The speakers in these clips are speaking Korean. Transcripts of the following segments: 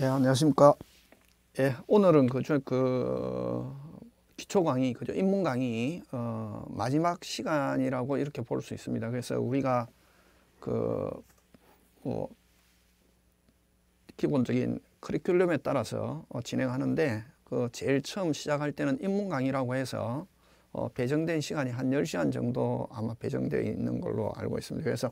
예, 안녕하십니까. 예, 오늘은 그중그 그, 그 기초 강의, 그죠? 입문 강의 어, 마지막 시간이라고 이렇게 볼 수 있습니다. 그래서 우리가 그뭐 기본적인 커리큘럼에 따라서 어, 진행하는데 그 제일 처음 시작할 때는 입문 강의라고 해서 어, 배정된 시간이 한 10시간 정도 아마 배정되어 있는 걸로 알고 있습니다. 그래서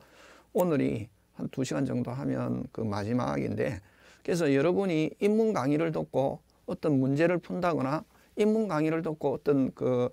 오늘이 한 2시간 정도 하면 그 마지막인데 그래서 여러분이 인문 강의를 듣고 어떤 문제를 푼다거나 인문 강의를 듣고 어떤 그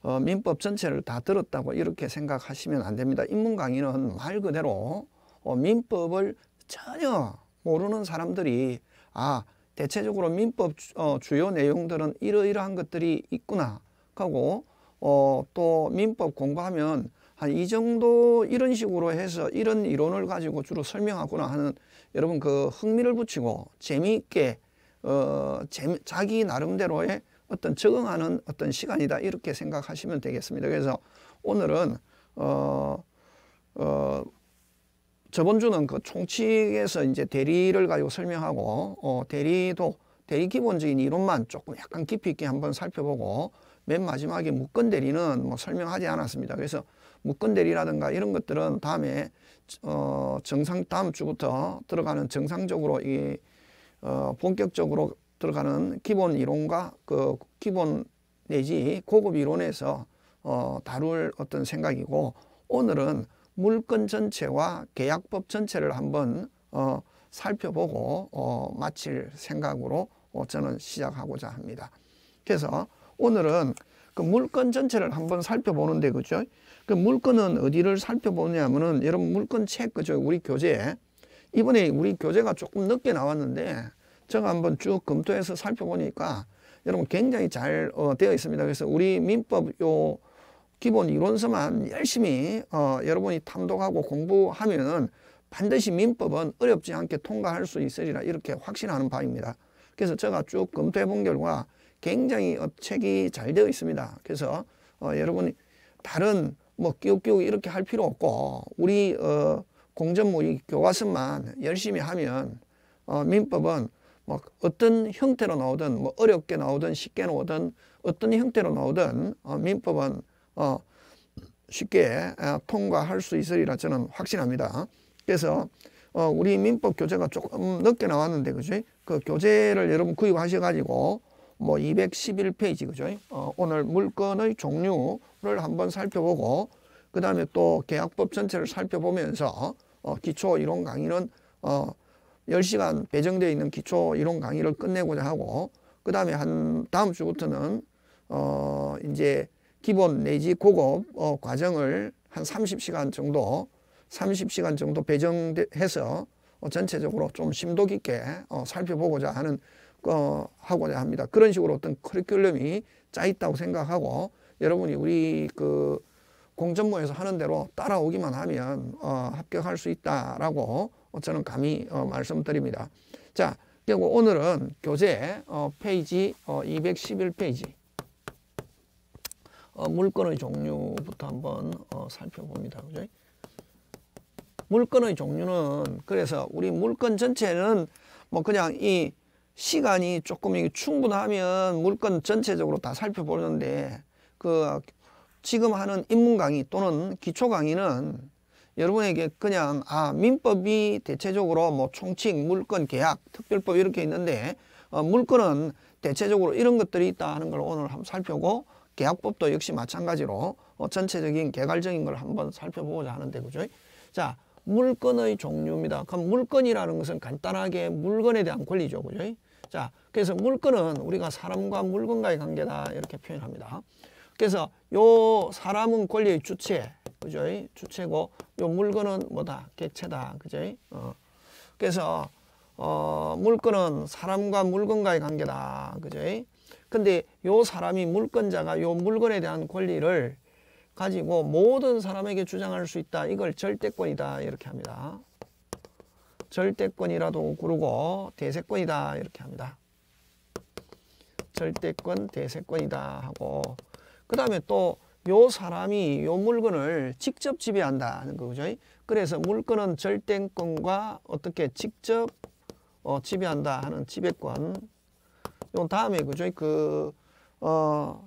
어, 민법 전체를 다 들었다고 이렇게 생각하시면 안 됩니다. 인문 강의는 말 그대로 어, 민법을 전혀 모르는 사람들이 아 대체적으로 민법 주, 어, 주요 내용들은 이러이러한 것들이 있구나 하고 어, 또 민법 공부하면 한 이 정도 이런 식으로 해서 이런 이론을 가지고 주로 설명하거나 하는 여러분 그 흥미를 붙이고 재미있게 어, 재미, 자기 나름대로의 어떤 적응하는 어떤 시간이다 이렇게 생각하시면 되겠습니다. 그래서 오늘은 어, 어, 저번 주는 그 총칙에서 이제 대리를 가지고 설명하고 어, 대리도 대리 기본적인 이론만 조금 약간 깊이 있게 한번 살펴보고 맨 마지막에 묶은 대리는 뭐 설명하지 않았습니다. 그래서 묶건대리라든가 이런 것들은 다음에 어, 정상 다음 주부터 들어가는 정상적으로 이 어, 본격적으로 들어가는 기본 이론과 그 기본 내지 고급 이론에서 어, 다룰 어떤 생각이고 오늘은 물건 전체와 계약법 전체를 한번 어, 살펴보고 어, 마칠 생각으로 어, 저는 시작하고자 합니다. 그래서 오늘은 그 물건 전체를 한번 살펴보는데 그죠? 그 물건은 어디를 살펴보냐면은 여러분 물건 책 그죠 우리 교재 이번에 우리 교재가 조금 늦게 나왔는데 제가 한번 쭉 검토해서 살펴보니까 여러분 굉장히 잘 어, 되어 있습니다. 그래서 우리 민법 요 기본 이론서만 열심히 어, 여러분이 탐독하고 공부하면 반드시 민법은 어렵지 않게 통과할 수 있으리라 이렇게 확신하는 바입니다. 그래서 제가 쭉 검토해 본 결과 굉장히 어, 책이 잘 되어 있습니다. 그래서 어, 여러분이 다른 뭐 끼우끼우 이렇게 할 필요 없고 우리 어, 공전무이 교과서만 열심히 하면 어, 민법은 뭐 어떤 형태로 나오든 뭐 어렵게 나오든 쉽게 나오든 어떤 형태로 나오든 어, 민법은 어, 쉽게 어, 통과할 수 있으리라 저는 확신합니다. 그래서 어, 우리 민법 교재가 조금 늦게 나왔는데 그죠? 그 교재를 여러분 구입하셔가지고 뭐 211페이지 그죠? 어, 오늘 물건의 종류를 한번 살펴보고 그 다음에 또 계약법 전체를 살펴보면서 어, 기초 이론 강의는 어, 10시간 배정되어 있는 기초 이론 강의를 끝내고자 하고 그 다음에 한 다음 주부터는 어, 이제 기본 내지 고급 어, 과정을 한 30시간 정도 30시간 정도 배정해서 어, 전체적으로 좀 심도 깊게 어, 살펴보고자 하는 어, 하고자 합니다. 그런 식으로 어떤 커리큘럼이 짜 있다고 생각하고 여러분이 우리 그 공전모에서 하는 대로 따라오기만 하면 어, 합격할 수 있다라고 저는 감히 어, 말씀드립니다. 자, 그리고 오늘은 교재 어, 페이지 어, 211페이지 어, 물건의 종류부터 한번 어, 살펴봅니다. 그죠? 물건의 종류는 그래서 우리 물건 전체는 뭐 그냥 이 시간이 조금 충분하면 물건 전체적으로 다 살펴보는데 그 지금 하는 입문 강의 또는 기초 강의는 여러분에게 그냥 아 민법이 대체적으로 뭐총칭 물건, 계약, 특별법 이렇게 있는데 어, 물건은 대체적으로 이런 것들이 있다 하는 걸 오늘 한번 살펴고 계약법도 역시 마찬가지로 어, 전체적인 개괄적인 걸 한번 살펴보고자 하는데 그죠? 자 물건의 종류입니다. 그럼 물건이라는 것은 간단하게 물건에 대한 권리죠. 그죠? 자, 그래서 물건은 우리가 사람과 물건과의 관계다 이렇게 표현합니다. 그래서 요 사람은 권리의 주체, 그죠? 주체고 요 물건은 뭐다? 개체다 그죠? 어. 그래서 어, 물건은 사람과 물건과의 관계다, 그죠? 근데 요 사람이 물건자가 요 물건에 대한 권리를 가지고 모든 사람에게 주장할 수 있다. 이걸 절대권이다 이렇게 합니다. 절대권이라도 고르고 대세권이다 이렇게 합니다. 절대권 대세권이다 하고 그 다음에 또 요 사람이 요 물건을 직접 지배한다는 거죠. 그래서 물건은 절대권과 어떻게 직접 어, 지배한다 하는 지배권 요 다음에 그죠. 그 어,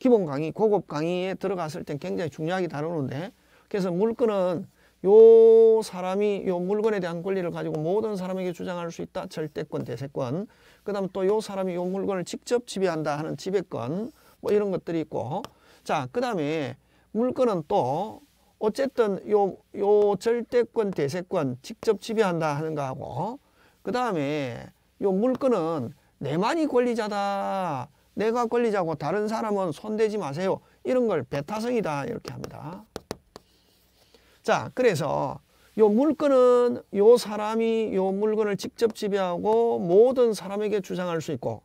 기본 강의 고급 강의에 들어갔을 땐 굉장히 중요하게 다루는데 그래서 물건은 요 사람이 요 물건에 대한 권리를 가지고 모든 사람에게 주장할 수 있다. 절대권, 대세권. 그 다음 또 요 사람이 요 물건을 직접 지배한다 하는 지배권. 뭐 이런 것들이 있고. 자, 그 다음에 물건은 또 어쨌든 요, 요 절대권, 대세권 직접 지배한다 하는 거하고 그 다음에 요 물건은 내만이 권리자다. 내가 권리자고 다른 사람은 손대지 마세요. 이런 걸 배타성이다 이렇게 합니다. 자, 그래서 이 물건은 이 사람이 이 물건을 직접 지배하고 모든 사람에게 주장할 수 있고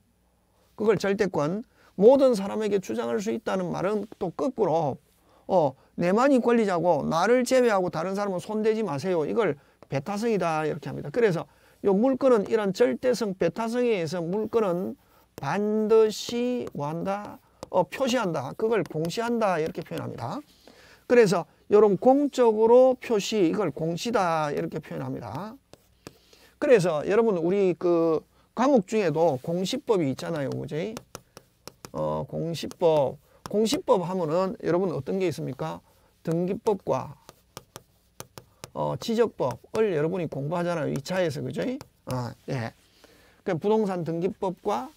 그걸 절대권 모든 사람에게 주장할 수 있다는 말은 또 거꾸로 어, 내만이 권리자고 나를 제외하고 다른 사람은 손대지 마세요. 이걸 배타성이다 이렇게 합니다. 그래서 이 물건은 이런 절대성 배타성에 의해서 물건은 반드시 뭐한다? 어, 표시한다. 그걸 공시한다 이렇게 표현합니다. 그래서 여러분 공적으로 표시 이걸 공시다 이렇게 표현합니다. 그래서 여러분 우리 그 과목 중에도 공시법이 있잖아요. 그지? 어, 공시법. 공시법 하면은 여러분 어떤 게 있습니까? 등기법과 어, 지적법을 여러분이 공부하잖아요. 2차에서 그죠? 아, 예. 그 부동산 등기법과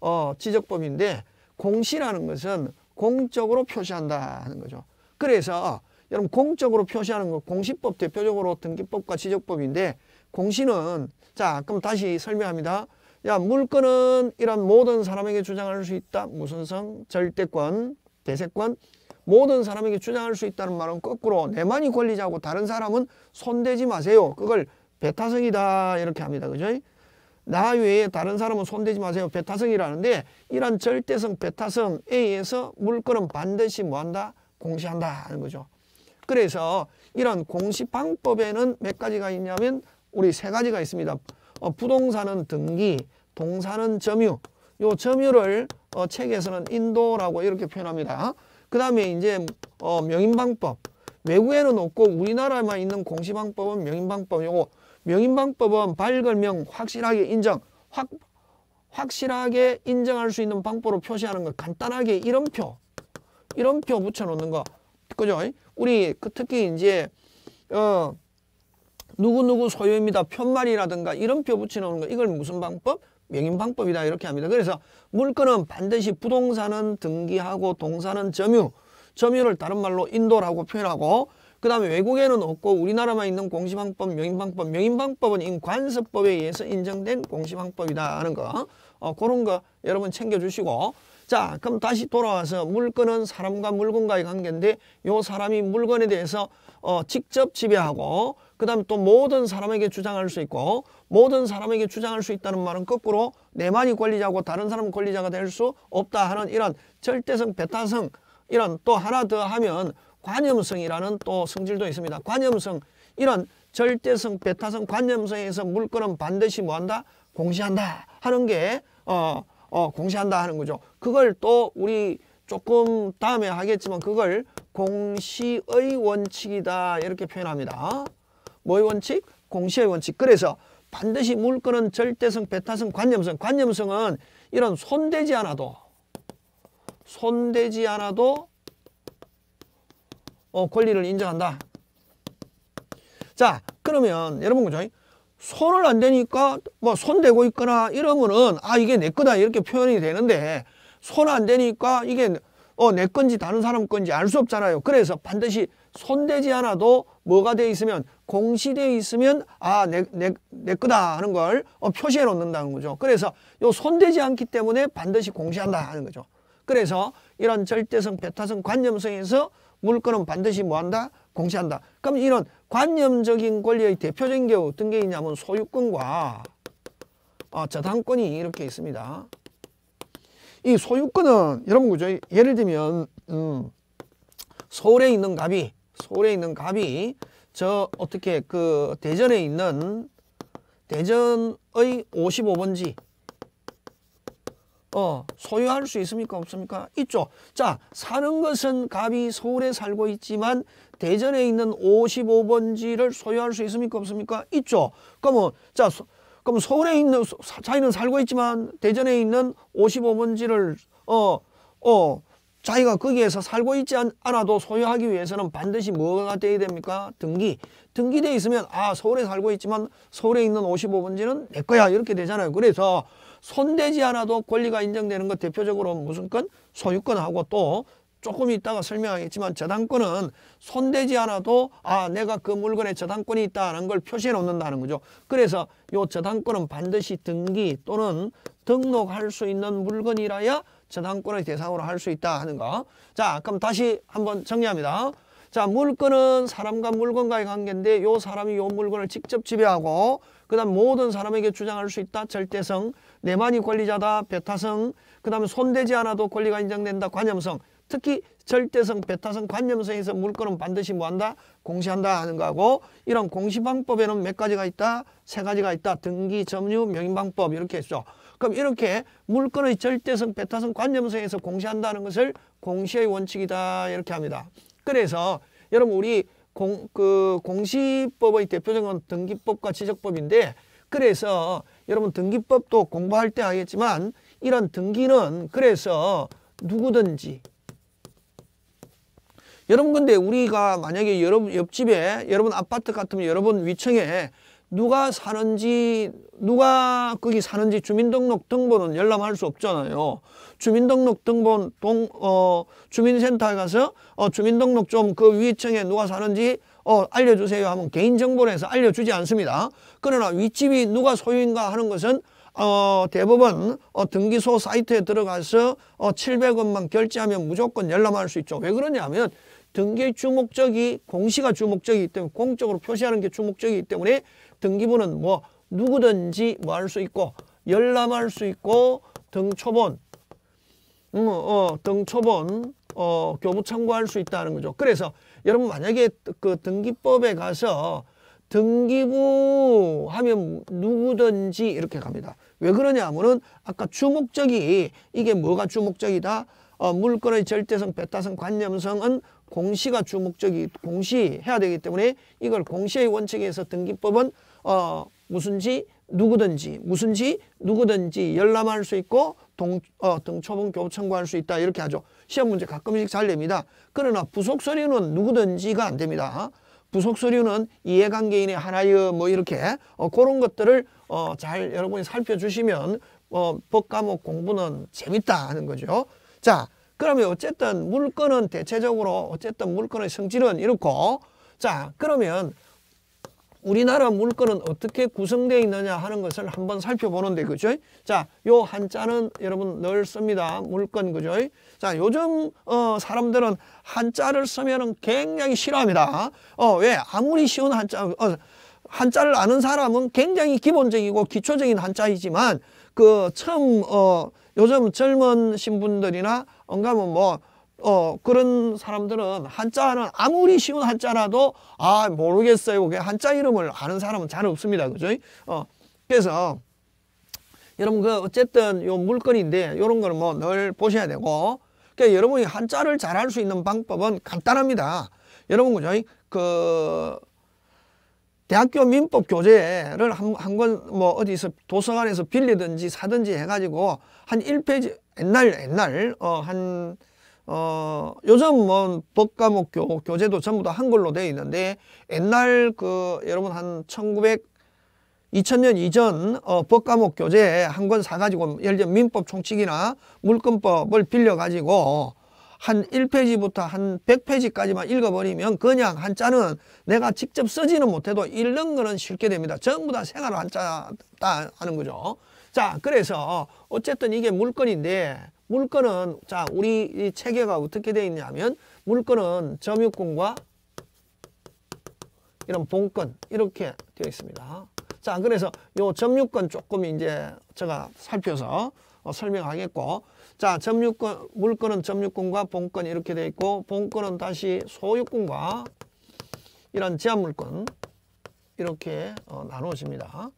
어, 지적법인데 공시라는 것은 공적으로 표시한다 하는 거죠. 그래서 여러분 공적으로 표시하는 건 공시법 대표적으로 등기법과 지적법인데 공시는 자 그럼 다시 설명합니다. 야 물건은 이런 모든 사람에게 주장할 수 있다. 무슨성, 절대권, 대세권 모든 사람에게 주장할 수 있다는 말은 거꾸로 내만이 권리자고 다른 사람은 손대지 마세요. 그걸 배타성이다 이렇게 합니다. 그죠? 나 외에 다른 사람은 손대지 마세요. 배타성이라는데 이런 절대성 배타성에 의해서 물건은 반드시 뭐한다? 공시한다 하는 거죠. 그래서 이런 공시 방법에는 몇 가지가 있냐면 우리 세 가지가 있습니다. 어, 부동산은 등기, 동산은 점유. 요 점유를 어, 책에서는 인도라고 이렇게 표현합니다. 그 다음에 이제 어, 명인방법. 외국에는 없고 우리나라에만 있는 공시방법은 명인방법. 요거 명인방법은 발걸명 확실하게 인정. 확, 확실하게 인정할 수 있는 방법으로 표시하는 거. 간단하게 이름표. 이름표 붙여놓는 거. 그죠? 우리 그 특히 이제 어 누구누구 소유입니다. 편말이라든가 이런 표 붙여놓는 거 이걸 무슨 방법? 명인 방법이다 이렇게 합니다. 그래서 물건은 반드시 부동산은 등기하고 동산은 점유, 점유를 다른 말로 인도라고 표현하고 그 다음에 외국에는 없고 우리나라만 있는 공시방법, 명인방법, 명인방법은 인관습법에 의해서 인정된 공시방법이다 하는 거 어, 그런 거 여러분 챙겨주시고 자 그럼 다시 돌아와서 물건은 사람과 물건과의 관계인데 요 사람이 물건에 대해서 어, 직접 지배하고 그 다음 또 모든 사람에게 주장할 수 있고 모든 사람에게 주장할 수 있다는 말은 거꾸로 내만이 권리자고 다른 사람은 권리자가 될 수 없다 하는 이런 절대성 배타성 이런 또 하나 더 하면 관념성이라는 또 성질도 있습니다. 관념성 이런 절대성 배타성 관념성에서 물건은 반드시 뭐한다? 공시한다 하는 게 어, 어, 공시한다 하는 거죠. 그걸 또 우리 조금 다음에 하겠지만 그걸 공시의 원칙이다 이렇게 표현합니다. 뭐의 원칙? 공시의 원칙. 그래서 반드시 물건은 절대성, 배타성, 관념성. 관념성은 이런 손대지 않아도 손대지 않아도 어, 권리를 인정한다. 자 그러면 여러분 그죠? 손을 안 대니까 뭐 손 대고 있거나 이러면은 아 이게 내 거다 이렇게 표현이 되는데 손안 대니까 이게 어 내 건지 다른 사람 건지 알 수 없잖아요. 그래서 반드시 손 대지 않아도 뭐가 돼 있으면 공시되어 있으면 아 내 내 내 거다 하는 걸 어, 표시해 놓는다는 거죠. 그래서 요손 대지 않기 때문에 반드시 공시한다 하는 거죠. 그래서 이런 절대성, 배타성, 관념성에서 물건은 반드시 뭐한다? 공시한다. 그럼 이런 관념적인 권리의 대표적인 게 어떤 게 있냐면 소유권과 아, 저당권이 이렇게 있습니다. 이 소유권은 여러분 그죠? 예를 들면 음, 서울에 있는 갑이 서울에 있는 갑이 저 어떻게 그 대전에 있는 대전의 55번지 어 소유할 수 있습니까 없습니까 있죠 자 사는 것은 갑이 서울에 살고 있지만 대전에 있는 55번지를 소유할 수 있습니까? 없습니까? 있죠. 그러면 자, 소, 그럼 서울에 있는 자기는 살고 있지만 대전에 있는 55번지를 어, 어, 자기가 거기에서 살고 있지 않, 아도 소유하기 위해서는 반드시 뭐가 돼야 됩니까? 등기. 등기돼 있으면 아, 서울에 살고 있지만 서울에 있는 55번지는 내 거야. 이렇게 되잖아요. 그래서 손대지 않아도 권리가 인정되는 것 대표적으로 무슨 건 소유권하고 또 조금 있다가 설명하겠지만 저당권은 손대지 않아도 아 내가 그 물건에 저당권이 있다는 걸 표시해 놓는다는 거죠. 그래서 요 저당권은 반드시 등기 또는 등록할 수 있는 물건이라야 저당권의 대상으로 할 수 있다 하는 거. 자 그럼 다시 한번 정리합니다. 자 물건은 사람과 물건과의 관계인데 요 사람이 요 물건을 직접 지배하고 그 다음 모든 사람에게 주장할 수 있다 절대성 내만이 권리자다 배타성 그 다음에 손대지 않아도 권리가 인정된다 관념성 특히 절대성, 배타성 관념성에서 물건은 반드시 뭐한다? 공시한다 하는 거하고 이런 공시방법에는 몇 가지가 있다? 세 가지가 있다. 등기, 점유, 명인방법 이렇게 했죠. 그럼 이렇게 물건의 절대성, 배타성 관념성에서 공시한다는 것을 공시의 원칙이다 이렇게 합니다. 그래서 여러분 우리 공, 그 공시법의 대표적인 등기법과 지적법인데 그래서 여러분 등기법도 공부할 때 하겠지만 이런 등기는 그래서 누구든지 여러분 근데 우리가 만약에 여러분 옆집에 여러분 아파트 같으면 여러분 위층에 누가 사는지 누가 거기 사는지 주민등록 등본은 열람할 수 없잖아요. 주민등록 등본 동 어 주민센터에 가서 어 주민등록 좀 그 위층에 누가 사는지 어 알려주세요 하면 개인정보를 해서 알려주지 않습니다. 그러나 윗집이 누가 소유인가 하는 것은 어, 대법원 어, 등기소 사이트에 들어가서 어, 700원만 결제하면 무조건 열람할 수 있죠. 왜 그러냐면 등기의 주목적이 공시가 주목적이기 때문에 공적으로 표시하는 게 주목적이기 때문에 등기부는 뭐 누구든지 뭐 할 수 있고 열람할 수 있고 등초본 음, 어, 등초본 어, 교부 참고할수 있다는 거죠. 그래서 여러분 만약에 그 등기법에 가서 등기부 하면 누구든지 이렇게 갑니다. 왜 그러냐 하면은 아까 주목적이 이게 뭐가 주목적이다? 어, 물건의 절대성, 배타성 관념성은 공시가 주목적이 공시해야 되기 때문에 이걸 공시의 원칙에 서 등기법은 어, 무슨지 누구든지 무슨지 누구든지 열람할 수 있고 동, 어, 등초본 교부 청구할 수 있다 이렇게 하죠. 시험 문제 가끔씩 잘 냅니다. 그러나 부속 서류는 누구든지가 안 됩니다. 부속 서류는 이해관계인의 하나의뭐 이렇게 어, 그런 것들을 어, 잘 여러분이 살펴주시면 어, 법과목 공부는 재밌다 하는 거죠. 자, 그러면 어쨌든 물건은 대체적으로 어쨌든 물건의 성질은 이렇고 자, 그러면 우리나라 물건은 어떻게 구성되어 있느냐 하는 것을 한번 살펴보는데 그죠? 자, 요 한자는 여러분 늘 씁니다. 물건 그죠? 자, 요즘 어 사람들은 한자를 쓰면은 굉장히 싫어합니다. 어, 왜? 아무리 쉬운 한자 어, 한자를 아는 사람은 굉장히 기본적이고 기초적인 한자이지만 그 처음 어 요즘 젊은 신분들이나 뭔가면뭐 뭐, 어, 그런 사람들은 한자는 아무리 쉬운 한자라도 아 모르겠어요. 그 한자 이름을 아는 사람은 잘 없습니다. 그죠? 어, 그래서 여러분 그 어쨌든 요 물건인데 요런 거는 뭐 늘 보셔야 되고 그러니까 여러분이 한자를 잘할수 있는 방법은 간단합니다. 여러분 그죠? 그 대학교 민법 교재를 한권 뭐 어디서 도서관에서 빌리든지 사든지 해가지고 한1페이지 옛날 옛날 어한 어, 요즘 뭐 법과목 교, 교재도 전부 다 한글로 되어 있는데 옛날 그 여러분 한 1900, 2000년 이전 어, 법과목 교재 한 권 사가지고 예를 들면 민법 총칙이나 물권법을 빌려가지고 한 1페이지부터 한 100페이지까지만 읽어버리면 그냥 한자는 내가 직접 쓰지는 못해도 읽는 거는 쉽게 됩니다. 전부 다 생활 한자다 하는 거죠. 자 그래서 어쨌든 이게 물건인데 물건은 자 우리 체계가 어떻게 되어 있냐면 물건은 점유권과 이런 본권 이렇게 되어 있습니다. 자 그래서 요 점유권 조금 이제 제가 살펴서 어, 설명하겠고 자 점유권 물권은 점유권과 본권 이렇게 돼 있고 본권은 다시 소유권과 이런 제한물권 이렇게 어, 나누어집니다.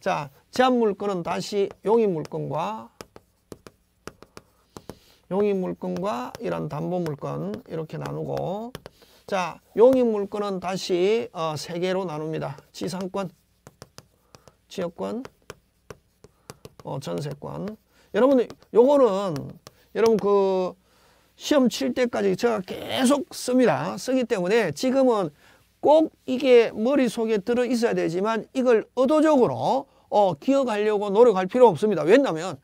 자 제한물권은 다시 용인물권과 용인물권과 이런 담보물권 이렇게 나누고 자 용인물권은 다시 어, 세 개로 나눕니다. 지상권, 지역권, 어, 전세권 여러분 요거는 여러분 그 시험 칠 때까지 제가 계속 씁니다. 쓰기 때문에 지금은 꼭 이게 머릿속에 들어 있어야 되지만 이걸 의도적으로 어, 기억하려고 노력할 필요 없습니다. 왜냐하면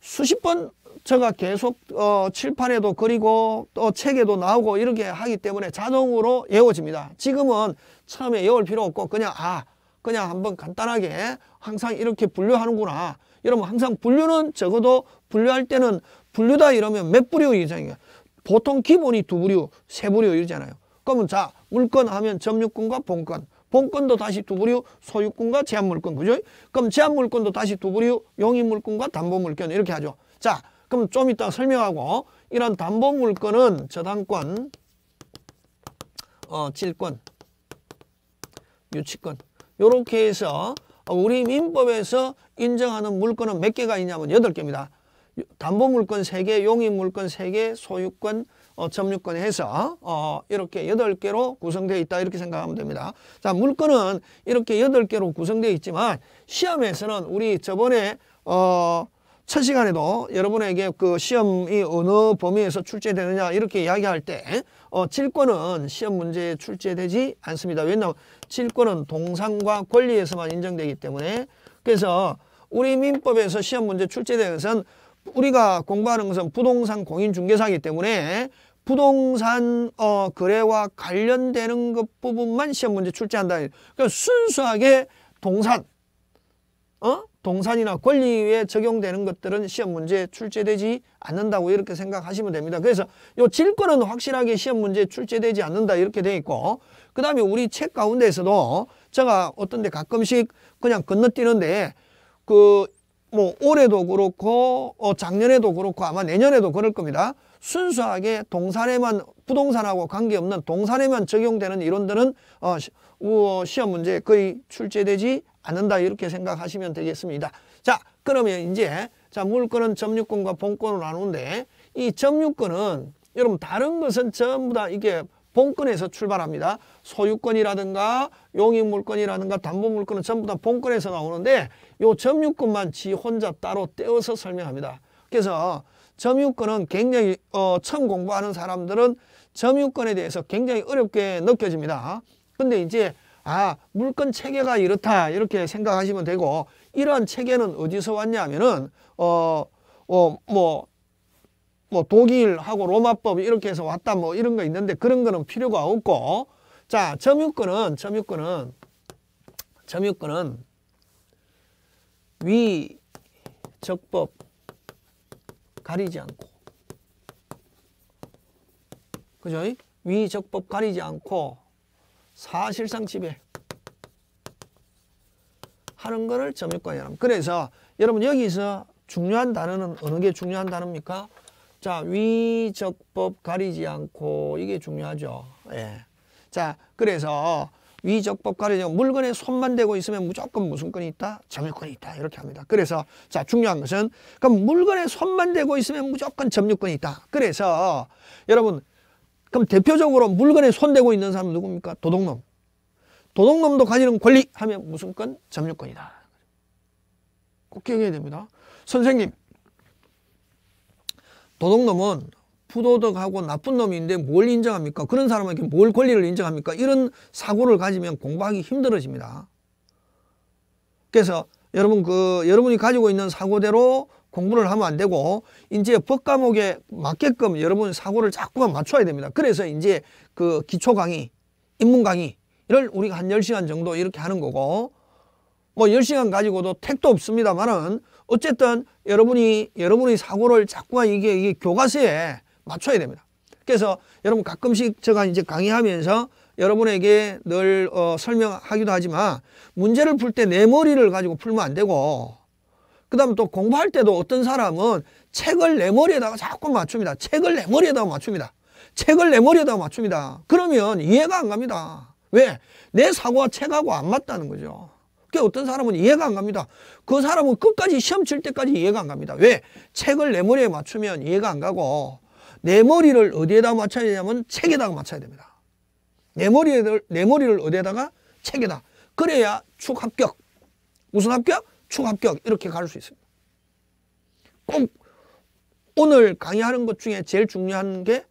수십 번 제가 계속 어, 칠판에도 그리고 또 책에도 나오고 이렇게 하기 때문에 자동으로 외워집니다. 지금은 처음에 외울 필요 없고 그냥 아 그냥 한번 간단하게 항상 이렇게 분류하는구나 여러분 항상 분류는 적어도 분류할 때는 분류다 이러면 몇 부류 이상이야. 보통 기본이 두 부류, 세 부류 이러잖아요. 그러면 자 물건 하면 점유권과 본권. 본권도 다시 두 부류, 소유권과 제한물권, 그죠? 그럼 제한물권도 다시 두 부류, 용인물권과 담보물권 이렇게 하죠. 자, 그럼 좀 이따 설명하고 이런 담보물권은 저당권, 어, 질권, 유치권 요렇게 해서 우리 민법에서 인정하는 물건은몇 개가 있냐면 여덟 개입니다. 담보 물건 세개 용인 물건 세개 소유권, 어, 점유권 해서 어, 이렇게 여덟 개로 구성되어 있다 이렇게 생각하면 됩니다. 자, 물건은 이렇게 여덟 개로 구성되어 있지만 시험에서는 우리 저번에 어, 첫 시간에도 여러분에게 그 시험이 어느 범위에서 출제되느냐 이렇게 이야기할 때 어, 질권은 시험 문제에 출제되지 않습니다. 왜냐하면 질권은 동상과 권리에서만 인정되기 때문에 그래서 우리 민법에서 시험 문제 출제되는 것은 우리가 공부하는 것은 부동산 공인중개사이기 때문에 부동산 어, 거래와 관련되는 것 부분만 시험 문제 출제한다. 그러니까 순수하게 동산, 어? 동산이나 권리에 적용되는 것들은 시험 문제에 출제되지 않는다고 이렇게 생각하시면 됩니다. 그래서 요 질권은 확실하게 시험 문제에 출제되지 않는다 이렇게 돼 있고 그 다음에 우리 책 가운데에서도 제가 어떤 데 가끔씩 그냥 건너뛰는데 그 뭐 올해도 그렇고 어 작년에도 그렇고 아마 내년에도 그럴 겁니다. 순수하게 동산에만 부동산하고 관계없는 동산에만 적용되는 이론들은 어, 어 시험 문제 거의 출제되지 않는다 이렇게 생각하시면 되겠습니다. 자 그러면 이제 자 물건은 점유권과 본권으로 나누는데 이 점유권은 여러분 다른 것은 전부 다 이게 본권에서 출발합니다. 소유권이라든가 용익물권이라든가 담보물권은 전부 다 본권에서 나오는데 요 점유권만 지 혼자 따로 떼어서 설명합니다. 그래서 점유권은 굉장히 어, 처음 공부하는 사람들은 점유권에 대해서 굉장히 어렵게 느껴집니다. 근데 이제 아물건 체계가 이렇다 이렇게 생각하시면 되고 이러한 체계는 어디서 왔냐면은 어뭐 어, 뭐, 뭐 독일하고 로마법 이렇게 해서 왔다 뭐 이런 거 있는데 그런 거는 필요가 없고 자 점유권은 점유권은 점유권은 위 적법 가리지 않고 그죠? 위 적법 가리지 않고 사실상 지배 하는 거를 점유권이라고 합니다. 그래서 여러분 여기서 중요한 단어는 어느 게 중요한 단어입니까? 자, 위적법 가리지 않고 이게 중요하죠. 예. 자, 그래서 위적법 가리지 않고 물건에 손만 대고 있으면 무조건 무슨 권이 있다? 점유권이 있다. 이렇게 합니다. 그래서 자, 중요한 것은 그럼 물건에 손만 대고 있으면 무조건 점유권이 있다. 그래서 여러분 그럼 대표적으로 물건에 손대고 있는 사람 은 누굽니까? 도둑놈. 도둑놈도 가지는 권리 하면 무슨 건? 점유권이다. 꼭 기억해야 됩니다. 선생님, 도둑놈은 부도덕하고 나쁜 놈인데 뭘 인정합니까? 그런 사람에게 뭘 권리를 인정합니까? 이런 사고를 가지면 공부하기 힘들어집니다. 그래서 여러분 그 여러분이 가지고 있는 사고대로 공부를 하면 안 되고 이제 법 과목에 맞게끔 여러분 사고를 자꾸만 맞춰야 됩니다. 그래서 이제 그 기초 강의, 인문 강의를 우리가 한 열시간 정도 이렇게 하는 거고 뭐 열시간 가지고도 택도 없습니다만은 어쨌든 여러분이 여러분의 사고를 자꾸 이게 이게 교과서에 맞춰야 됩니다. 그래서 여러분 가끔씩 제가 이제 강의하면서 여러분에게 늘 어, 설명하기도 하지만 문제를 풀 때 내 머리를 가지고 풀면 안 되고 그 다음에 또 공부할 때도 어떤 사람은 책을 내 머리에다가 자꾸 맞춥니다. 책을 내 머리에다가 맞춥니다. 책을 내 머리에다가 맞춥니다. 그러면 이해가 안 갑니다. 왜? 내 사고와 책하고 안 맞다는 거죠. 그게 어떤 사람은 이해가 안 갑니다. 그 사람은 끝까지 시험 칠 때까지 이해가 안 갑니다. 왜? 책을 내 머리에 맞추면 이해가 안 가고 내 머리를 어디에다 맞춰야 되냐면 책에다가 맞춰야 됩니다. 내 머리를, 내 머리를 어디에다가 책에다. 그래야 축 합격. 무슨 합격? 축합격 이렇게 갈 수 있습니다. 꼭 오늘 강의하는 것 중에 제일 중요한 게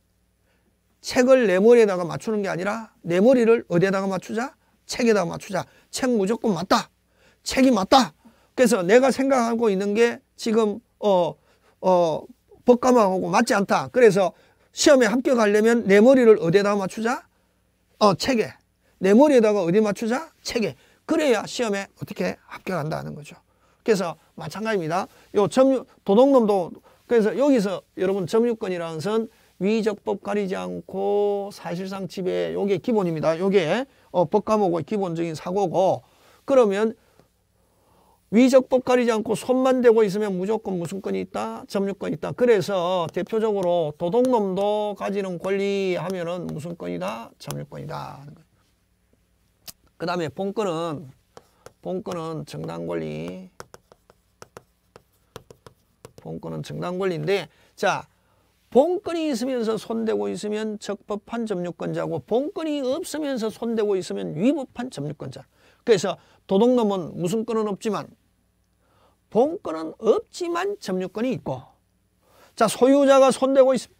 책을 내 머리에다가 맞추는 게 아니라 내 머리를 어디에다가 맞추자? 책에다가 맞추자. 책 무조건 맞다. 책이 맞다. 그래서 내가 생각하고 있는 게 지금 어, 어, 법감하고 맞지 않다. 그래서 시험에 합격하려면 내 머리를 어디에다가 맞추자? 어, 책에. 내 머리에다가 어디 맞추자? 책에. 그래야 시험에 어떻게 합격한다는 거죠. 그래서 마찬가지입니다. 요 점유 도둑놈도 그래서 여기서 여러분 점유권이라는 것 위적법 가리지 않고 사실상 지배 요게 기본입니다. 요게 어, 법과목의 기본적인 사고고 그러면 위적법 가리지 않고 손만 대고 있으면 무조건 무슨 권이 있다? 점유권이 있다. 그래서 대표적으로 도둑놈도 가지는 권리 하면은 무슨 권이다? 점유권이다. 그 다음에 본권은 본권은 정당권리 본권은 정당권리인데 자 본권이 있으면서 손대고 있으면 적법한 점유권자고 본권이 없으면서 손대고 있으면 위법한 점유권자 그래서 도둑놈은 무슨 권은 없지만 본권은 없지만 점유권이 있고 자 소유자가 손대고 있습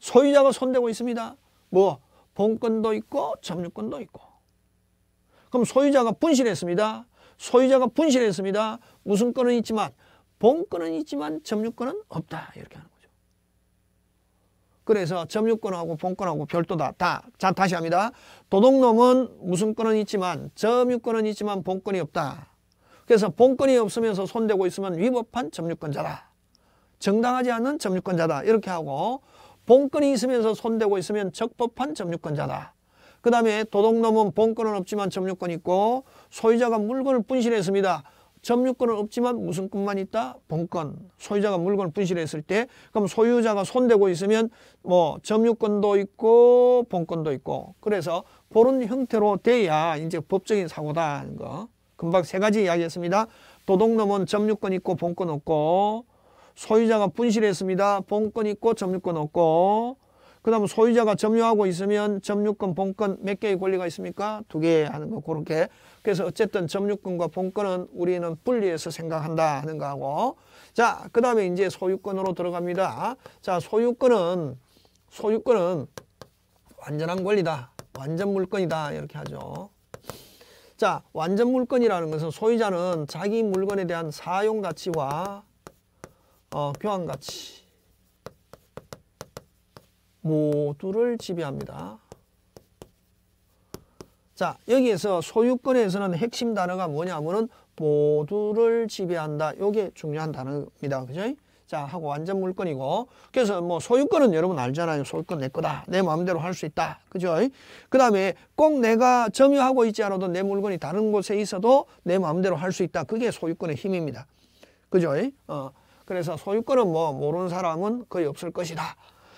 소유자가 손대고 있습니다 뭐 본권도 있고 점유권도 있고 그럼 소유자가 분실했습니다 소유자가 분실했습니다 무슨 권은 있지만 본권은 있지만 점유권은 없다 이렇게 하는 거죠. 그래서 점유권하고 본권하고 별도다. 다. 자 다시 합니다. 도둑놈은 무슨 권은 있지만 점유권은 있지만 본권이 없다. 그래서 본권이 없으면서 손대고 있으면 위법한 점유권자다. 정당하지 않은 점유권자다. 이렇게 하고 본권이 있으면서 손대고 있으면 적법한 점유권자다. 그 다음에 도둑놈은 본권은 없지만 점유권 있고 소유자가 물건을 분실했습니다. 점유권은 없지만 무슨 권만 있다? 본권. 소유자가 물건을 분실했을 때 그럼 소유자가 손대고 있으면 뭐 점유권도 있고 본권도 있고 그래서 보는 형태로 돼야 이제 법적인 사고다 하는 거. 금방 세 가지 이야기했습니다. 도둑놈은 점유권 있고 본권 없고 소유자가 분실했습니다. 본권 있고 점유권 없고 그 다음 소유자가 점유하고 있으면 점유권, 본권 몇 개의 권리가 있습니까? 두 개 하는 거 그렇게. 그래서 어쨌든 점유권과 본권은 우리는 분리해서 생각한다 하는 거하고 자, 그 다음에 이제 소유권으로 들어갑니다. 자, 소유권은 소유권은 완전한 권리다. 완전 물건이다. 이렇게 하죠. 자, 완전 물건이라는 것은 소유자는 자기 물건에 대한 사용 가치와 어, 교환 가치 모두를 지배합니다. 자 여기에서 소유권에서는 핵심 단어가 뭐냐면은 모두를 지배한다. 이게 중요한 단어입니다. 그죠? 자 하고 완전 물건이고 그래서 뭐 소유권은 여러분 알잖아요. 소유권 내 거다. 내 마음대로 할 수 있다. 그죠? 그 다음에 꼭 내가 점유하고 있지 않아도 내 물건이 다른 곳에 있어도 내 마음대로 할 수 있다. 그게 소유권의 힘입니다. 그죠? 어, 그래서 소유권은 뭐 모르는 사람은 거의 없을 것이다.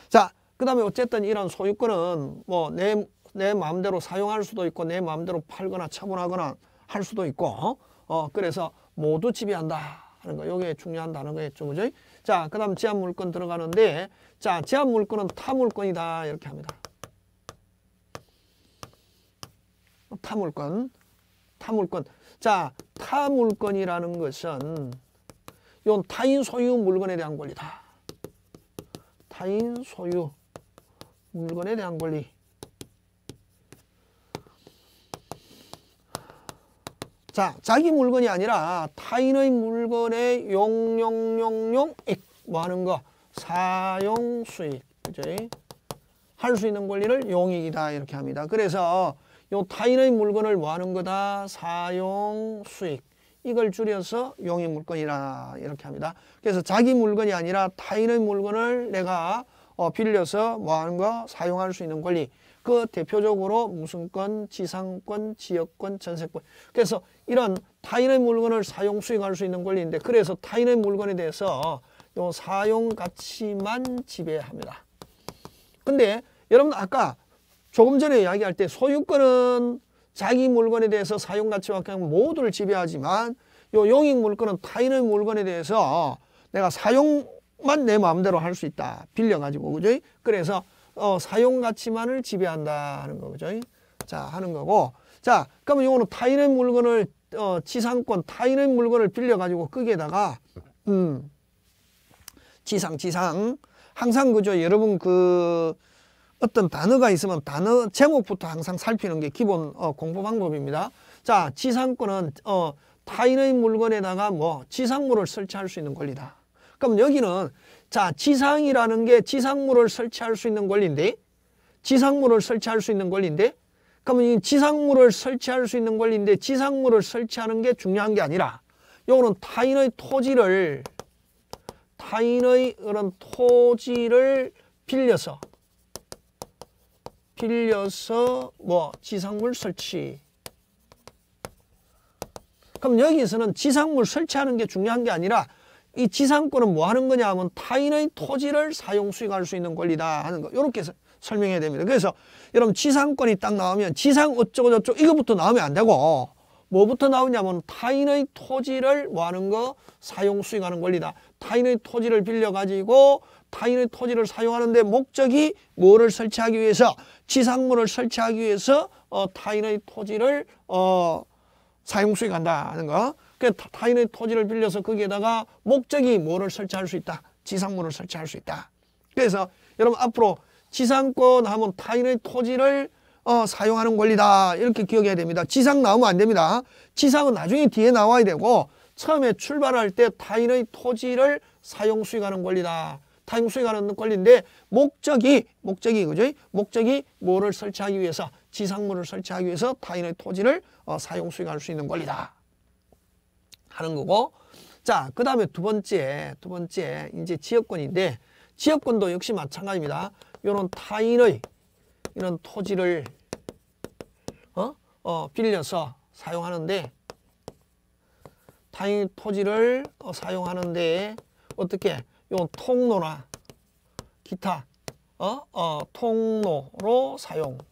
자그 다음에 어쨌든 이런 소유권은 뭐 내 내 마음대로 사용할 수도 있고 내 마음대로 팔거나 처분하거나 할 수도 있고 어 그래서 모두 지배한다 하는 거 요게 중요한 다는 거겠죠 그죠? 자그 다음 제한물권 들어가는데 자 제한물권은 타물권이다 이렇게 합니다 타물권 타물권 자 타물권이라는 것은 요 타인 소유 물건에 대한 권리다 타인 소유 물건에 대한 권리 자, 자기 물건이 아니라 타인의 물건에 용용용용 익뭐 하는 거 사용 수익 그지? 할수 있는 권리를 용익이다 이렇게 합니다. 그래서 요 타인의 물건을 뭐 하는 거다 사용 수익 이걸 줄여서 용익 물건이라 이렇게 합니다. 그래서 자기 물건이 아니라 타인의 물건을 내가 어, 빌려서 뭐 하는 거 사용할 수 있는 권리 그 대표적으로 무슨권, 지상권, 지역권, 전세권 그래서 이런 타인의 물건을 사용, 수익할 수 있는 권리인데 그래서 타인의 물건에 대해서 요 사용 가치만 지배합니다. 근데 여러분 아까 조금 전에 이야기할 때 소유권은 자기 물건에 대해서 사용 가치와 그냥 모두를 지배하지만 요 용익 물건은 타인의 물건에 대해서 내가 사용 만내 마음대로 할 수 있다. 빌려가지고 그죠? 그래서 어, 사용 가치만을 지배한다 는거죠자 하는 거고 자 그러면 이거는 타인의 물건을 어, 지상권 타인의 물건을 빌려가지고 거기에다가 음 지상 지상 항상 그죠? 여러분 그 어떤 단어가 있으면 단어 제목부터 항상 살피는 게 기본 어, 공부 방법입니다. 자 지상권은 어, 타인의 물건에다가 뭐 지상물을 설치할 수 있는 권리다. 그럼 여기는 자 지상이라는 게 지상물을 설치할 수 있는 권리인데 지상물을 설치할 수 있는 권리인데 그러면 이 지상물을 설치할 수 있는 권리인데 지상물을 설치하는 게 중요한 게 아니라 요거는 타인의 토지를 타인의 그런 토지를 빌려서 빌려서 뭐 지상물 설치 그럼 여기서는 지상물 설치하는 게 중요한 게 아니라 이 지상권은 뭐 하는 거냐 하면 타인의 토지를 사용 수익할 수 있는 권리다 하는 거 이렇게 설명해야 됩니다. 그래서 여러분 지상권이 딱 나오면 지상 어쩌고 저쩌고 이거부터 나오면 안 되고 뭐부터 나오냐면 타인의 토지를 뭐 하는 거 사용 수익하는 권리다. 타인의 토지를 빌려가지고 타인의 토지를 사용하는데 목적이 뭐를 설치하기 위해서 지상물을 설치하기 위해서 어, 타인의 토지를 어, 사용 수익한다 하는 거. 그 타인의 토지를 빌려서 거기에다가 목적이 뭐를 설치할 수 있다. 지상물을 설치할 수 있다. 그래서 여러분 앞으로 지상권 하면 타인의 토지를 어, 사용하는 권리다. 이렇게 기억해야 됩니다. 지상 나오면 안 됩니다. 지상은 나중에 뒤에 나와야 되고 처음에 출발할 때 타인의 토지를 사용 수익하는 권리다. 사용 수익하는 권리인데 목적이 목적이 그죠? 목적이 뭐를 설치하기 위해서 지상물을 설치하기 위해서 타인의 토지를 어, 사용 수익할 수 있는 권리다. 하는 거고 자, 그 다음에 두 번째, 두 번째 이제 지역권인데 지역권도 역시 마찬가지입니다. 이런 타인의 이런 토지를 어? 어, 빌려서 사용하는데 타인 토지를 어, 사용하는데 어떻게 요 통로나 기타 어? 어, 통로로 사용하는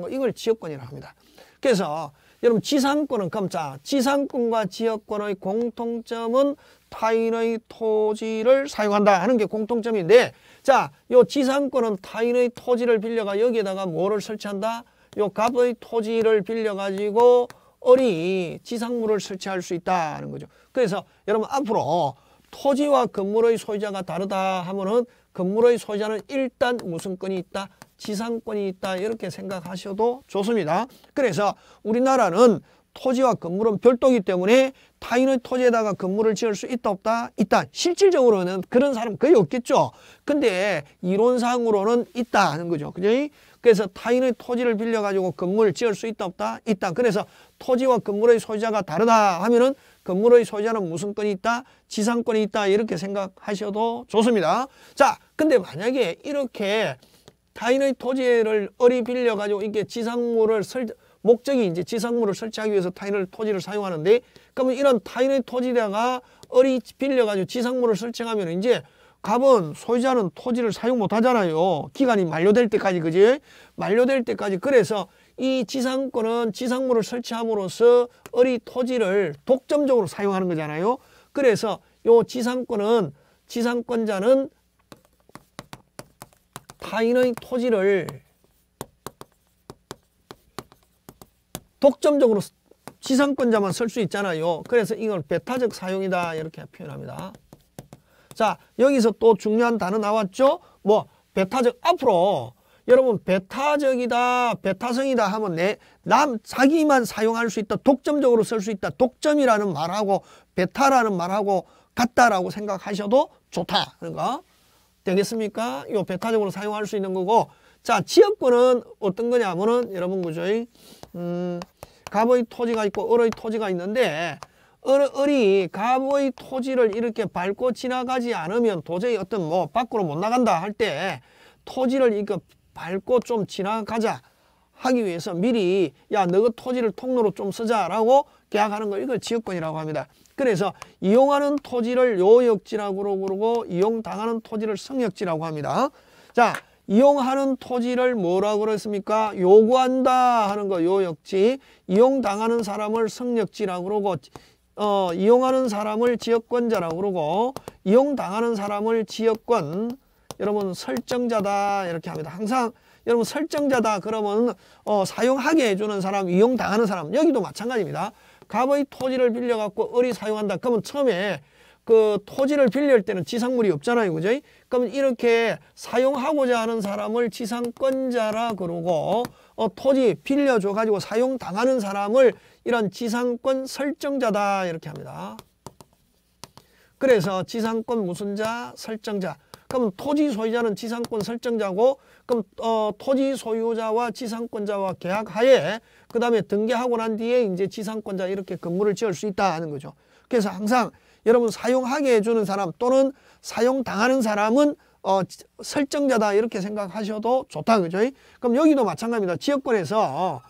거 이걸 지역권이라고 합니다. 그래서 여러분 지상권은 깜짝 지상권과 지역권의 공통점은 타인의 토지를 사용한다 하는 게 공통점인데 자, 요 지상권은 타인의 토지를 빌려가 여기에다가 뭐를 설치한다? 요 갑의 토지를 빌려가지고 어리 지상물을 설치할 수 있다는 거죠. 그래서 여러분 앞으로 토지와 건물의 소유자가 다르다 하면은 건물의 소유자는 일단 무슨 권이 있다? 지상권이 있다 이렇게 생각하셔도 좋습니다. 그래서 우리나라는 토지와 건물은 별도기 이 때문에 타인의 토지에다가 건물을 지을 수 있다 없다 있다 실질적으로는 그런 사람 거의 없겠죠 근데 이론상으로는 있다 하는 거죠 그죠 그래서 타인의 토지를 빌려 가지고 건물 을 지을 수 있다 없다 있다 그래서 토지와 건물의 소유자가 다르다 하면은 건물의 소유자는 무슨 권이 있다 지상권이 있다 이렇게 생각하셔도 좋습니다 자 근데 만약에 이렇게 타인의 토지를 어리 빌려가지고 이게 렇 지상물을 설 목적이 이제 지상물을 설치하기 위해서 타인의 토지를 사용하는데 그러면 이런 타인의 토지다가 어리 빌려가지고 지상물을 설치하면 이제 갑은 소유자는 토지를 사용 못하잖아요. 기간이 만료될 때까지 그지? 만료될 때까지 그래서 이 지상권은 지상물을 설치함으로써 어리 토지를 독점적으로 사용하는 거잖아요. 그래서 요 지상권은 지상권자는 타인의 토지를 독점적으로 지상권자만 쓸 수 있잖아요. 그래서 이걸 배타적 사용이다 이렇게 표현합니다. 자 여기서 또 중요한 단어 나왔죠. 뭐 배타적 앞으로 여러분 배타적이다 배타성이다 하면 내 남 자기만 사용할 수 있다 독점적으로 쓸 수 있다 독점이라는 말하고 배타라는 말하고 같다라고 생각하셔도 좋다 그러니까 되겠습니까? 요 백화점으로 사용할 수 있는 거고 자지역권은 어떤 거냐면은 여러분 그죠? 음, 갑의 토지가 있고 을의 토지가 있는데 을, 을이 갑의 토지를 이렇게 밟고 지나가지 않으면 도저히 어떤 뭐 밖으로 못 나간다 할 때 토지를 이거 밟고 좀 지나가자 하기 위해서 미리 야 너가 토지를 통로로 좀 쓰자라고 계약하는 걸 이걸 지역권이라고 합니다. 그래서 이용하는 토지를 요역지라고 그러고 이용당하는 토지를 성역지라고 합니다. 자, 이용하는 토지를 뭐라고 그랬습니까? 요구한다 하는 거 요역지, 이용당하는 사람을 성역지라고 그러고 어, 이용하는 사람을 지역권자라고 그러고 이용당하는 사람을 지역권 여러분 설정자다 이렇게 합니다. 항상 여러분 설정자다 그러면 어, 사용하게 해주는 사람, 이용당하는 사람 여기도 마찬가지입니다. 갑의 토지를 빌려갖고 을이 사용한다. 그러면 처음에 그 토지를 빌릴 때는 지상물이 없잖아요. 그죠? 그럼 이렇게 사용하고자 하는 사람을 지상권자라 그러고 어, 토지 빌려줘 가지고 사용당하는 사람을 이런 지상권 설정자다 이렇게 합니다. 그래서 지상권 무슨 자? 설정자. 그럼 토지 소유자는 지상권 설정자고 그럼 어, 토지 소유자와 지상권자와 계약하에 그 다음에 등기하고 난 뒤에 이제 지상권자 이렇게 건물을 지을 수 있다 하는 거죠. 그래서 항상 여러분 사용하게 해주는 사람 또는 사용당하는 사람은 어, 설정자다 이렇게 생각하셔도 좋다 그죠? 그럼 여기도 마찬가지입니다. 지역권에서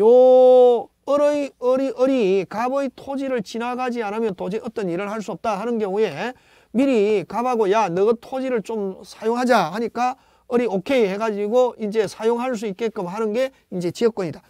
요 어리 어리 어리 갑의 토지를 지나가지 않으면 도저히 어떤 일을 할 수 없다 하는 경우에 미리 갑하고 야 너가 토지를 좀 사용하자 하니까 어리 오케이 해가지고 이제 사용할 수 있게끔 하는 게 이제 지역권이다.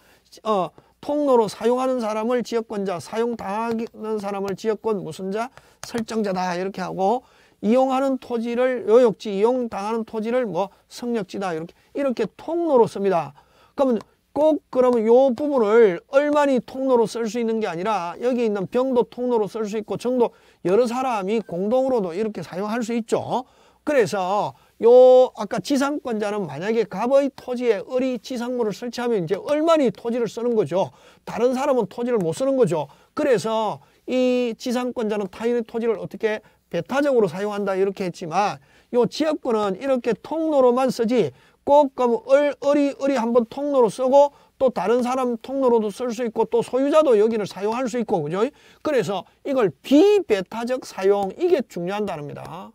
어, 통로로 사용하는 사람을 지역권자, 사용당하는 사람을 지역권 무슨자, 설정자다 이렇게 하고 이용하는 토지를 요역지, 이용당하는 토지를 뭐 성역지다 이렇게 이렇게 통로로 씁니다. 그러면 꼭 그러면 요 부분을 얼마니 통로로 쓸 수 있는 게 아니라 여기 있는 병도 통로로 쓸 수 있고 정도 여러 사람이 공동으로도 이렇게 사용할 수 있죠. 그래서 요 아까 지상권자는 만약에 갑의 토지에 을이 지상물을 설치하면 이제 얼마니 토지를 쓰는 거죠. 다른 사람은 토지를 못 쓰는 거죠. 그래서 이 지상권자는 타인의 토지를 어떻게 배타적으로 사용한다 이렇게 했지만 요 지역권은 이렇게 통로로만 쓰지 꼭 그럼 을, 을이, 을이 한번 통로로 쓰고 또 다른 사람 통로로도 쓸 수 있고 또 소유자도 여기를 사용할 수 있고 그죠? 그래서 이걸 비베타적 사용 이게 중요한 단어니다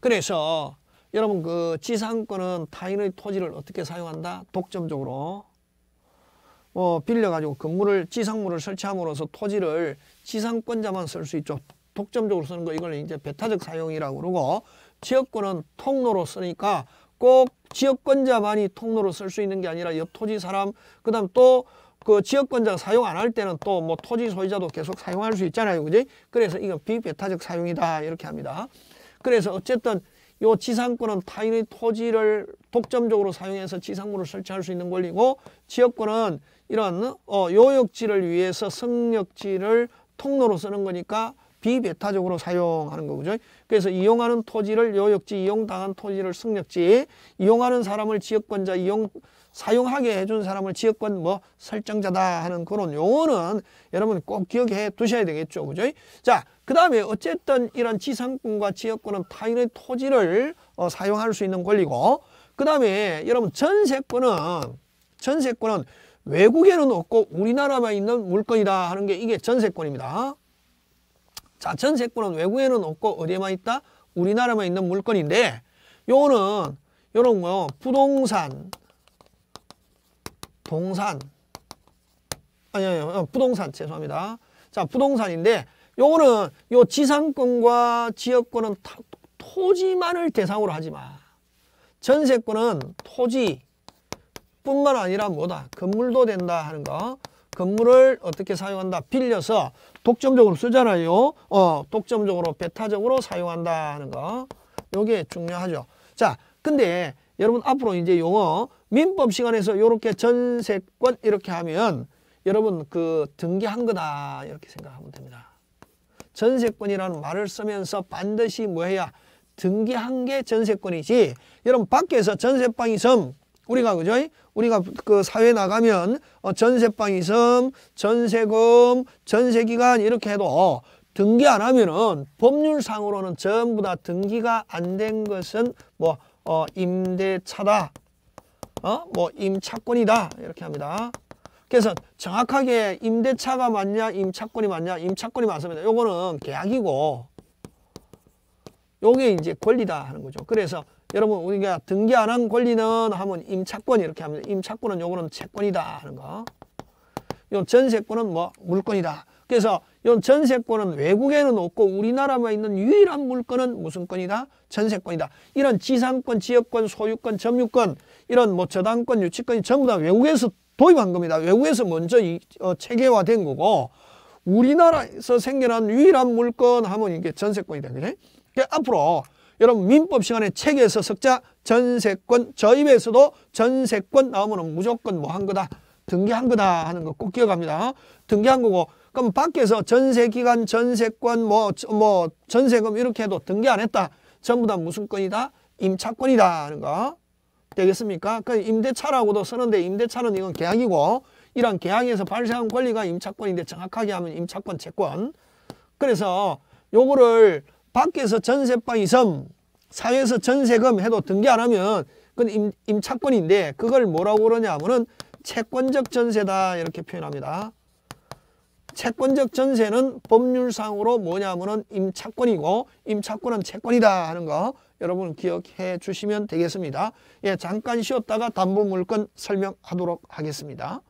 그래서 여러분 그 지상권은 타인의 토지를 어떻게 사용한다? 독점적으로 뭐 빌려가지고 건물을 지상물을 설치함으로써 토지를 지상권자만 쓸 수 있죠. 독점적으로 쓰는 거 이걸 이제 배타적 사용이라고 그러고 지역권은 통로로 쓰니까 꼭 지역권자만이 통로로 쓸 수 있는 게 아니라 옆 토지 사람 그다음 또 그 지역권자가 사용 안 할 때는 또 뭐 토지 소유자도 계속 사용할 수 있잖아요. 그지? 그래서 이건 비배타적 사용이다 이렇게 합니다. 그래서 어쨌든 요 지상권은 타인의 토지를 독점적으로 사용해서 지상물을 설치할 수 있는 권리고 지역권은 이런 어, 요역지를 위해서 성역지를 통로로 쓰는 거니까 비배타적으로 사용하는 거죠. 그래서 이용하는 토지를 요역지, 이용당한 토지를 승역지, 이용하는 사람을 지역권자, 이용 사용하게 해준 사람을 지역권 뭐 설정자다 하는 그런 용어는 여러분 꼭 기억해 두셔야 되겠죠. 그죠? 자, 그 다음에 어쨌든 이런 지상권과 지역권은 타인의 토지를 어, 사용할 수 있는 권리고, 그 다음에 여러분 전세권은, 전세권은 외국에는 없고 우리나라만 있는 물건이다 하는 게 이게 전세권입니다. 자, 전세권은 외국에는 없고 어디에만 있다? 우리나라만 있는 물건인데 요거는 요런 거 부동산 동산 아니 아니 어, 부동산 죄송합니다 자 부동산인데 요거는 요 지상권과 지역권은 타, 토지만을 대상으로 하지마 전세권은 토지 뿐만 아니라 뭐다 건물도 된다 하는 거 건물을 어떻게 사용한다 빌려서 독점적으로 쓰잖아요. 어, 독점적으로 배타적으로 사용한다는 거. 요게 중요하죠. 자, 근데 여러분 앞으로 이제 용어 민법 시간에서 요렇게 전세권 이렇게 하면 여러분 그 등기한 거다 이렇게 생각하면 됩니다. 전세권이라는 말을 쓰면서 반드시 뭐 해야 등기한 게 전세권이지 여러분 밖에서 전세방이 섬 우리가 그죠? 우리가 그 사회 나가면 어, 전세방이섬, 전세금, 전세기간 이렇게 해도 어, 등기 안 하면은 법률상으로는 전부 다 등기가 안 된 것은 뭐 어, 임대차다, 어, 뭐 임차권이다 이렇게 합니다. 그래서 정확하게 임대차가 맞냐, 임차권이 맞냐, 임차권이 맞습니다. 요거는 계약이고 요게 이제 권리다 하는 거죠. 그래서 여러분 우리가 등기 안한 권리는 하면 임차권 이렇게 하면 임차권은 요거는 채권이다 하는 거. 요 전세권은 뭐물권이다 그래서 요 전세권은 외국에는 없고 우리나라만 있는 유일한 물건은 무슨 권이다? 전세권이다. 이런 지상권, 지역권, 소유권, 점유권 이런 뭐 저당권, 유치권이 전부 다 외국에서 도입한 겁니다. 외국에서 먼저 이, 어, 체계화된 거고 우리나라에서 생겨난 유일한 물건 하면 이게 전세권이다. 그래? 그러니까 앞으로 여러분 민법 시간에 책에서 석자 전세권 저입에서도 전세권 나오면 무조건 뭐 한 거다 등기한 거다 하는 거 꼭 기억합니다 등기한 거고 그럼 밖에서 전세기간 전세권 뭐, 뭐 전세금 이렇게 해도 등기 안 했다 전부 다 무슨 권이다 임차권이다 하는 거 되겠습니까 그 임대차라고도 쓰는데 임대차는 이건 계약이고 이런 계약에서 발생한 권리가 임차권인데 정확하게 하면 임차권 채권 그래서 요거를 밖에서 전세방이 섬, 사회에서 전세금 해도 등기 안 하면 그건 임, 임차권인데 그걸 뭐라고 그러냐 하면은 채권적 전세다 이렇게 표현합니다. 채권적 전세는 법률상으로 뭐냐면은 임차권이고 임차권은 채권이다 하는 거 여러분 기억해 주시면 되겠습니다. 예, 잠깐 쉬었다가 담보 물건 설명하도록 하겠습니다.